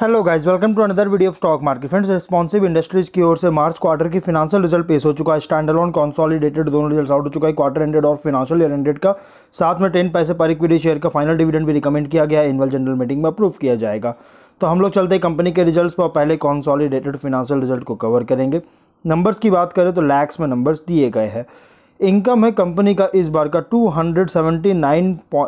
hello guys welcome to another video of stock market friends responsive industries की ओर से March quarter की financial result पेश हो चुका है स्टैंड ऑन कॉन्सॉलिडेटेड दोनों रिजल्ट आउट हो चुका है क्वार्टर एंडेड और फिनांशियल ईयर एंडेड का साथ में टेन पैसे पर इक्विटी शेयर का फाइनल डिविडेंड भी रिकमेंड किया गया एनुअल जनरल मीटिंग में अप्रूव किया जाएगा तो हम लोग चलते कंपनी के रिजल्ट पर पहले कॉन्सॉलिडेटेड फिनांशियल रिजल्ट को कवर करेंगे नंबर्स की बात करें तो लैक्स में नंबर्स दिए गए हैं इनकम है कंपनी का इस बार का 279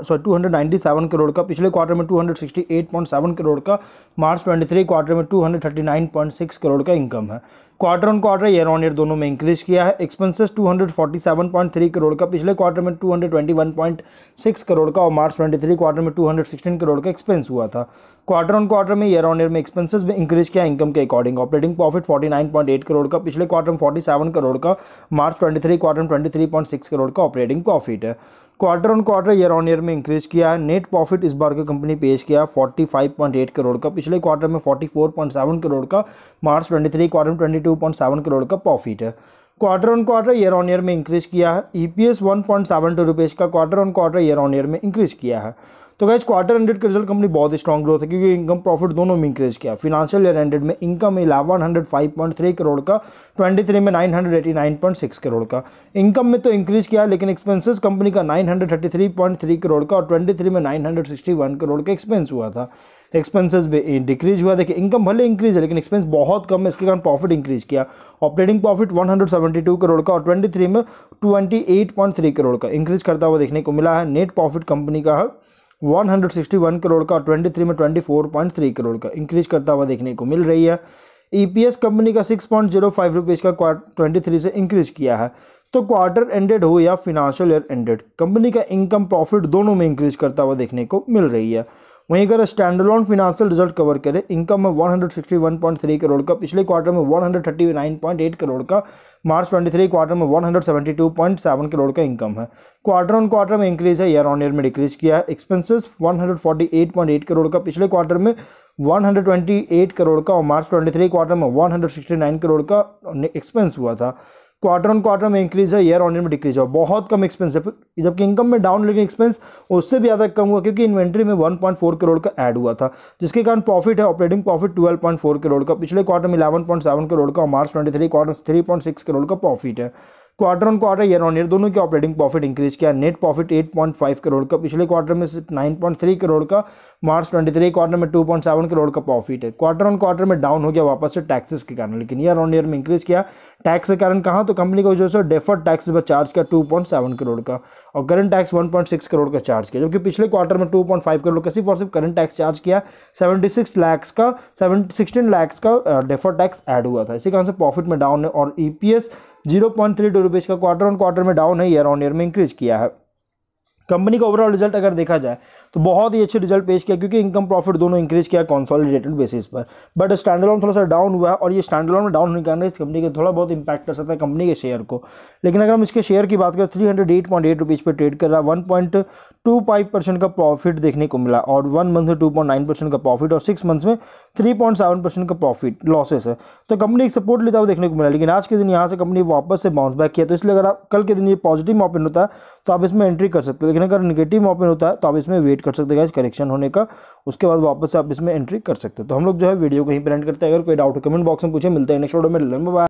सॉरी 297 करोड़ का पिछले क्वार्टर में 268.7 करोड़ का मार्च 23 क्वार्टर में 239.6 करोड़ का इनकम है quarter on quarter year on year दोनों में इंक्रीज किया है एक्सपेंसेस 247.3 करोड़ का पिछले क्वार्टर में 221.6 करोड़ का और मार्च 23 क्वार्टर में 216 करोड़ का एक्सपेंस हुआ था क्वार्टर ऑन क्वार्टर में ईयर ऑन ईयर में एक्सपेंसेस भी इंक्रीज किया इनकम के अकॉर्डिंग ऑपरेटिंग प्रॉफिट 49.8 करोड़ का पिछले क्वार्टर में 47 करोड़ का मार्च 23 क्वार्टर में 23.6 करोड़ का ऑपरेटिंग प्रॉफिट है quarter on quarter year on year में इंक्रीज किया है नेट प्रॉफिट इस बार की कंपनी पेश किया 45.8 करोड़ का पिछले क्वार्टर में 44.7 करोड़ का मार्च 23 क्वार्टर में 22.7 करोड़ का प्रॉफिट है quarter on quarter year on year में इंक्रीज किया है E P S one point seven two rupees का quarter on quarter year on year में इंक्रीज किया है तो गाइज क्वार्टर हंड्रेड के रिजल्ट कंपनी बहुत स्ट्रॉन्ग ग्रोथ है क्योंकि इनकम प्रॉफिट दोनों में इंक्रीज किया फिनेंशियल ईयर हंड्रेड में income eleven hundred five point three crore का ट्वेंटी थ्री में nine hundred eighty nine point six crore का इनकम में तो इंक्रीज किया लेकिन एक्सपेंसेस कंपनी का nine hundred thirty three point three crore का और ट्वेंटी थ्री में nine hundred sixty one crore का एक्सपेंस हुआ था एक्सपेंसेस भी डिक्रीज हुआ देखिए इनकम भले इंक्रीज है लेकिन एक्सपेंस बहुत कम है इसके कारण प्रॉफिट इंक्रीज किया ऑपरेटिंग प्रॉफिट 172 करोड़ का और 23 में 28.3 करोड़ का इंक्रीज करता हुआ देखने को मिला है नेट प्रॉफिट कंपनी का है 161 करोड़ का और 23 में 24.3 करोड़ का इंक्रीज करता हुआ देखने को मिल रही है ईपीएस e कंपनी का 6.05 पॉइंट रुपीज़ का ट्वेंटी थ्री से इंक्रीज किया है तो क्वार्टर एंडेड हो या फिनांशियल ईयर एंडेड कंपनी का इनकम प्रॉफिट दोनों में इंक्रीज करता हुआ देखने को मिल रही है वहीं अगर स्टैंडलोन फिनांशियल रिजल्ट कवर करें इनकम में 161.3 करोड़ का पिछले क्वार्टर में 139.8 करोड़ का मार्च 23 क्वार्टर में 172.7 करोड़ का इनकम है क्वार्टर ऑन क्वार्टर में इंक्रीज है ईयर ऑन ईयर में डिक्रीज किया है एक्सपेंसेस 148.8 करोड़ का पिछले क्वार्टर में 128 करोड़ का और मार्च 23 क्वार्टर में 169 करोड़ का एक्सपेंस हुआ था क्वार्टर ऑन क्वार्टर में इंक्रीज है ईयर ऑन ईयर में डिक्रीज हो बहुत कम एक्सपेंस है जबकि इनकम में डाउन लेकिन एक्सपेंस उससे भी ज़्यादा कम हुआ क्योंकि इन्वेंट्री में 1.4 करोड़ का ऐड हुआ था जिसके कारण प्रॉफिट है ऑपरेटिंग प्रॉफिट 12.4 करोड़ का पिछले क्वार्टर में 11.7 करोड़ का मार्च 23 क्वार्टर 3.6 करोड़ का प्रॉफिट है quarter on quarter year on year दोनों के ऑपरेटिंग प्रॉफिट इंक्रीज किया नेट प्रॉफिट 8.5 करोड़ का पिछले क्वार्टर में सिर्फ 9.3 करोड़ का मार्च 23 क्वार्टर में 2.7 करोड़ का प्रॉफिट है क्वार्टर ऑन क्वार्टर में डाउन हो गया वापस से टैक्सेस के कारण लेकिन ईयर ऑन ईयर में इंक्रीज किया टैक्स के कारण कहाँ तो कंपनी को जो है डेफर्ड टैक्स पर चार्ज किया टू करोड़ का और करंट टैक्स वन करोड़ का चार्ज किया जबकि पिछले क्वार्टर में टू करोड़ का सिर्फ और सिर्फ करंट टैक्स चार्ज किया सेवेंटी लाख का सेवन सिक्सटीन लैक्स का डेफर टैक्स एड हुआ था इसी कारण से प्रॉफिट में डाउन है और E e zero point three two rupees का क्वार्टर ऑन क्वार्टर में डाउन है ईयर ऑन ईयर में इंक्रीज किया है कंपनी का ओवरऑल रिजल्ट अगर देखा जाए तो बहुत ही अच्छे रिजल्ट पेश किया क्योंकि इनकम प्रॉफिट दोनों इंक्रीज किया कॉन्सॉलिडेटेड बेसिस पर बट स्टैंडलॉन थोड़ा सा डाउन हुआ है और ये स्टैंडलॉन में डाउन होने के कारण इस कंपनी के थोड़ा बहुत इंपैक्ट कर सकता है कंपनी के शेयर को लेकिन अगर हम इसके शेयर की बात करें three hundred eight point eight rupees पर ट्रेड कर रहा है one point two five percent का प्रॉफिट देखने को मिला और वन मंथ में टू पॉइंट नाइन परसेंट का प्रॉफिट और सिक्स मंथ्स में थ्री पॉइंट सेवन परसेंट का प्रॉफिट लॉसेस है तो कंपनी एक सपोर्ट लेता हुआ देखने को मिला लेकिन आज के दिन यहाँ से कंपनी वापस से बाउंस बैक किया तो इसलिए अगर आप कल के दिन ये पॉजिटिव ओपन होता है तो आप इसमें एंट्री कर सकते हो लेकिन अगर निगेटिव ओपन होता है तो आप इसमें वेट कर सकते हैं करेक्शन होने का उसके बाद वापस से आप इसमें एंट्री कर सकते हैं तो हम लोग जो है वीडियो को ही प्रेंट करते हैं अगर कोई डाउट कमेंट बॉक्स में पूछे मिलते हैं नेक्स्ट वीडियो में लंबा